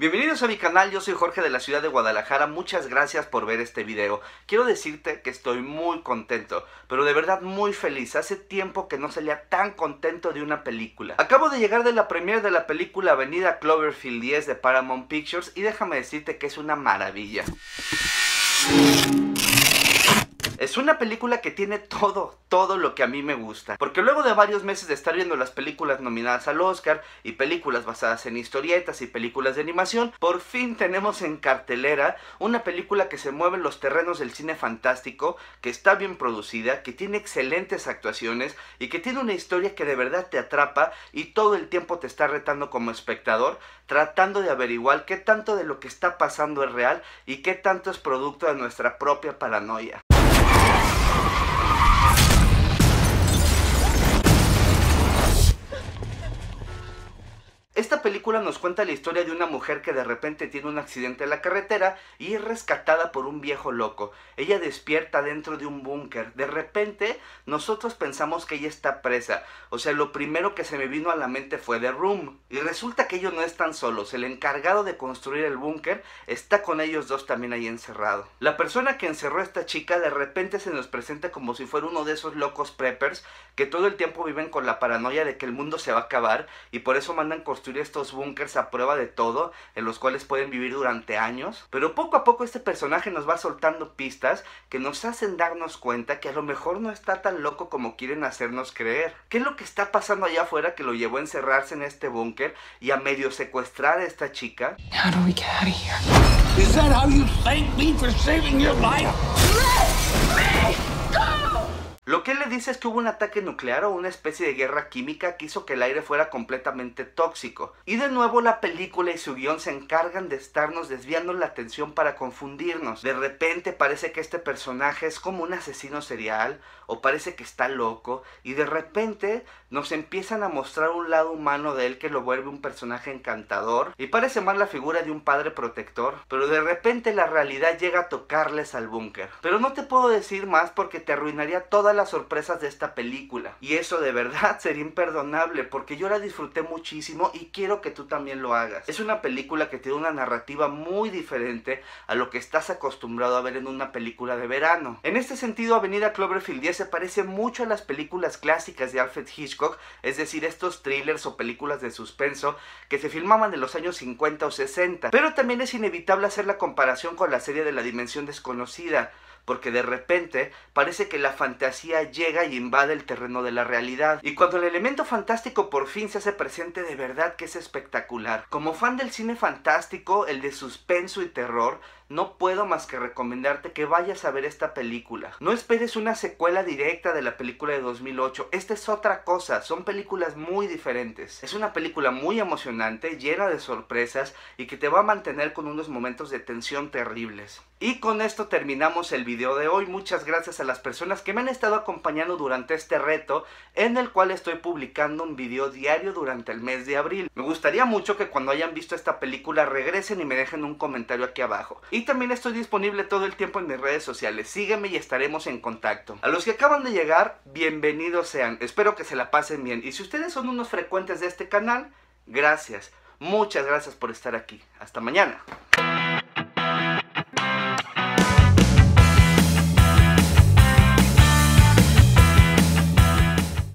Bienvenidos a mi canal, yo soy Jorge de la ciudad de Guadalajara, muchas gracias por ver este video. Quiero decirte que estoy muy contento, pero de verdad muy feliz, hace tiempo que no salía tan contento de una película. Acabo de llegar de la premiere de la película Avenida Cloverfield 10 de Paramount Pictures y déjame decirte que es una maravilla. Es una película que tiene todo, todo lo que a mí me gusta. Porque luego de varios meses de estar viendo las películas nominadas al Oscar y películas basadas en historietas y películas de animación, por fin tenemos en cartelera una película que se mueve en los terrenos del cine fantástico, que está bien producida, que tiene excelentes actuaciones y que tiene una historia que de verdad te atrapa y todo el tiempo te está retando como espectador, tratando de averiguar qué tanto de lo que está pasando es real y qué tanto es producto de nuestra propia paranoia. Esta película nos cuenta la historia de una mujer que de repente tiene un accidente en la carretera y es rescatada por un viejo loco. Ella despierta dentro de un búnker. De repente nosotros pensamos que ella está presa. O sea, lo primero que se me vino a la mente fue The Room. Y resulta que ellos no están solos. El encargado de construir el búnker está con ellos dos también ahí encerrado. La persona que encerró a esta chica de repente se nos presenta como si fuera uno de esos locos preppers que todo el tiempo viven con la paranoia de que el mundo se va a acabar y por eso mandan construir estos búnkers a prueba de todo, en los cuales pueden vivir durante años. Pero poco a poco este personaje nos va soltando pistas que nos hacen darnos cuenta que a lo mejor no está tan loco como quieren hacernos creer. ¿Qué es lo que está pasando allá afuera que lo llevó a encerrarse en este búnker y a medio secuestrar a esta chica? me lo que él le dice es que hubo un ataque nuclear o una especie de guerra química que hizo que el aire fuera completamente tóxico. Y de nuevo la película y su guión se encargan de estarnos desviando la atención para confundirnos. De repente parece que este personaje es como un asesino serial o parece que está loco y de repente nos empiezan a mostrar un lado humano de él que lo vuelve un personaje encantador y parece más la figura de un padre protector, pero de repente la realidad llega a tocarles al búnker. Pero no te puedo decir más porque te arruinaría toda la las sorpresas de esta película. Y eso de verdad sería imperdonable porque yo la disfruté muchísimo y quiero que tú también lo hagas. Es una película que tiene una narrativa muy diferente a lo que estás acostumbrado a ver en una película de verano. En este sentido, Avenida Cloverfield 10 se parece mucho a las películas clásicas de Alfred Hitchcock, es decir, estos thrillers o películas de suspenso que se filmaban en los años 50 o 60. Pero también es inevitable hacer la comparación con la serie de la Dimensión Desconocida, porque de repente parece que la fantasía llega y invade el terreno de la realidad. Y cuando el elemento fantástico por fin se hace presente, de verdad que es espectacular. Como fan del cine fantástico, el de suspenso y terror, no puedo más que recomendarte que vayas a ver esta película. No esperes una secuela directa de la película de 2008, esta es otra cosa, son películas muy diferentes. Es una película muy emocionante, llena de sorpresas y que te va a mantener con unos momentos de tensión terribles. Y con esto terminamos el video de hoy. Muchas gracias a las personas que me han estado acompañando durante este reto en el cual estoy publicando un video diario durante el mes de abril. Me gustaría mucho que cuando hayan visto esta película regresen y me dejen un comentario aquí abajo. Y también estoy disponible todo el tiempo en mis redes sociales. Sígueme y estaremos en contacto. A los que acaban de llegar, bienvenidos sean. Espero que se la pasen bien. Y si ustedes son unos frecuentes de este canal, gracias. Muchas gracias por estar aquí. Hasta mañana.